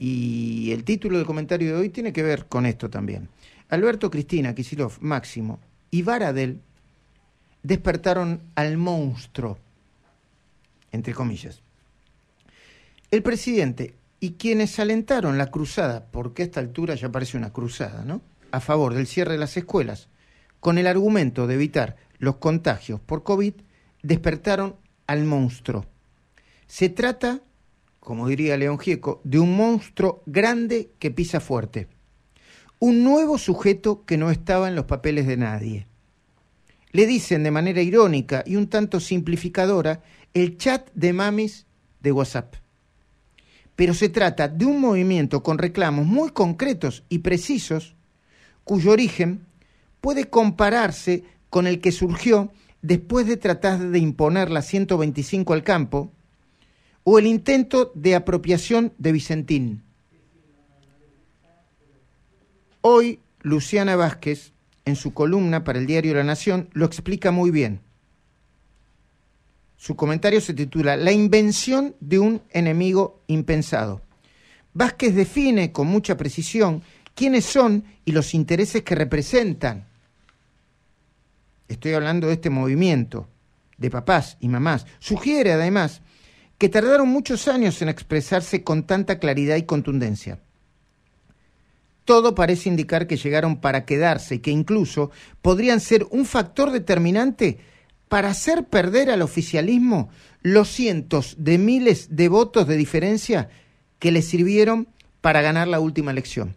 Y el título del comentario de hoy tiene que ver con esto también. Alberto, Cristina, Kisilov, Máximo y Varadel despertaron al monstruo, entre comillas. El presidente y quienes alentaron la cruzada, porque a esta altura ya parece una cruzada, ¿no? A favor del cierre de las escuelas, con el argumento de evitar los contagios por COVID, despertaron al monstruo. Se trata como diría León Gieco, de un monstruo grande que pisa fuerte. Un nuevo sujeto que no estaba en los papeles de nadie. Le dicen de manera irónica y un tanto simplificadora el chat de mamis de WhatsApp. Pero se trata de un movimiento con reclamos muy concretos y precisos cuyo origen puede compararse con el que surgió después de tratar de imponer la 125 al campo, o el intento de apropiación de Vicentín. Hoy, Luciana Vázquez, en su columna para el diario La Nación, lo explica muy bien. Su comentario se titula La invención de un enemigo impensado. Vázquez define con mucha precisión quiénes son y los intereses que representan. Estoy hablando de este movimiento de papás y mamás. Sugiere además que tardaron muchos años en expresarse con tanta claridad y contundencia. Todo parece indicar que llegaron para quedarse y que incluso podrían ser un factor determinante para hacer perder al oficialismo los cientos de miles de votos de diferencia que le sirvieron para ganar la última elección.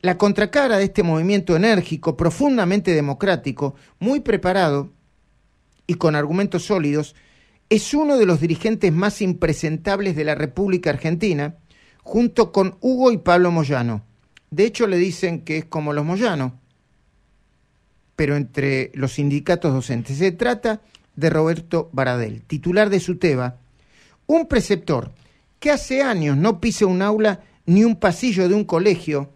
La contracara de este movimiento enérgico, profundamente democrático, muy preparado y con argumentos sólidos, es uno de los dirigentes más impresentables de la República Argentina, junto con Hugo y Pablo Moyano. De hecho, le dicen que es como los Moyano, pero entre los sindicatos docentes. Se trata de Roberto Baradel, titular de SUTEBA, un preceptor que hace años no pisa un aula ni un pasillo de un colegio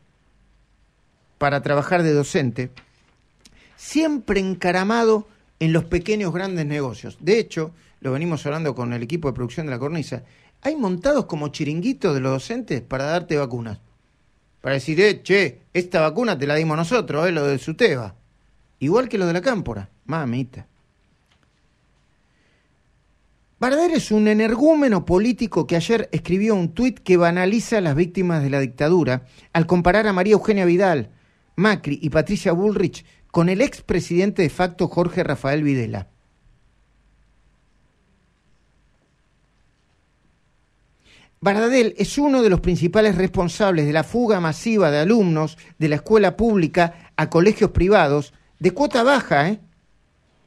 para trabajar de docente, siempre encaramado en los pequeños grandes negocios. De hecho, lo venimos hablando con el equipo de producción de la cornisa, hay montados como chiringuitos de los docentes para darte vacunas. Para decir, eh, che, esta vacuna te la dimos nosotros, eh, lo de Suteba. Igual que lo de la cámpora. Mamita. Barder es un energúmeno político que ayer escribió un tuit que banaliza a las víctimas de la dictadura al comparar a María Eugenia Vidal, Macri y Patricia Bullrich con el expresidente de facto Jorge Rafael Videla. Bardadel es uno de los principales responsables de la fuga masiva de alumnos de la escuela pública a colegios privados, de cuota baja, ¿eh?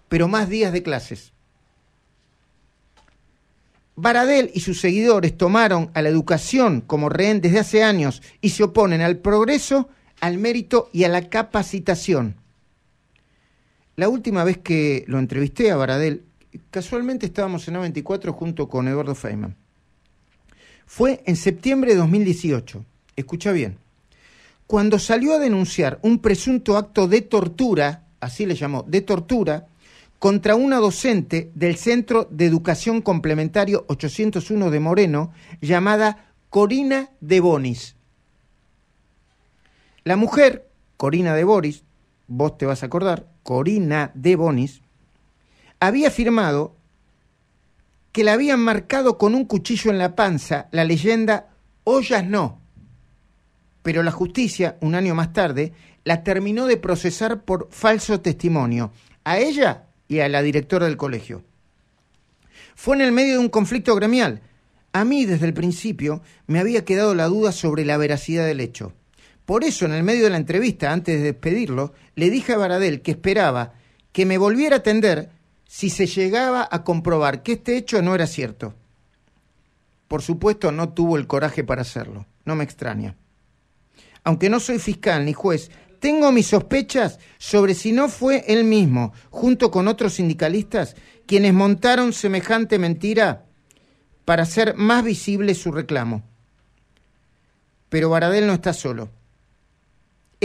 pero más días de clases. Baradel y sus seguidores tomaron a la educación como rehén desde hace años y se oponen al progreso, al mérito y a la capacitación. La última vez que lo entrevisté a Baradel, casualmente estábamos en a junto con Eduardo Feynman. Fue en septiembre de 2018, escucha bien, cuando salió a denunciar un presunto acto de tortura, así le llamó, de tortura, contra una docente del Centro de Educación Complementario 801 de Moreno, llamada Corina de Bonis. La mujer, Corina de Boris, vos te vas a acordar, Corina de Bonis, había afirmado que la habían marcado con un cuchillo en la panza la leyenda Ollas no. Pero la justicia, un año más tarde, la terminó de procesar por falso testimonio, a ella y a la directora del colegio. Fue en el medio de un conflicto gremial. A mí, desde el principio, me había quedado la duda sobre la veracidad del hecho. Por eso, en el medio de la entrevista, antes de despedirlo, le dije a Baradel que esperaba que me volviera a atender si se llegaba a comprobar que este hecho no era cierto. Por supuesto, no tuvo el coraje para hacerlo. No me extraña. Aunque no soy fiscal ni juez, tengo mis sospechas sobre si no fue él mismo, junto con otros sindicalistas, quienes montaron semejante mentira para hacer más visible su reclamo. Pero Baradel no está solo.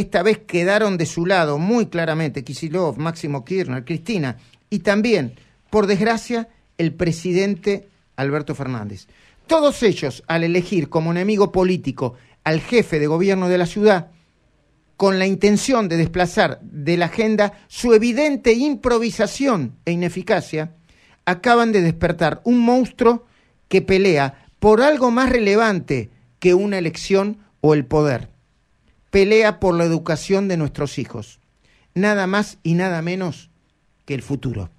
Esta vez quedaron de su lado muy claramente Kisilov, Máximo Kirchner, Cristina y también, por desgracia, el presidente Alberto Fernández. Todos ellos, al elegir como enemigo político al jefe de gobierno de la ciudad, con la intención de desplazar de la agenda su evidente improvisación e ineficacia, acaban de despertar un monstruo que pelea por algo más relevante que una elección o el poder pelea por la educación de nuestros hijos. Nada más y nada menos que el futuro.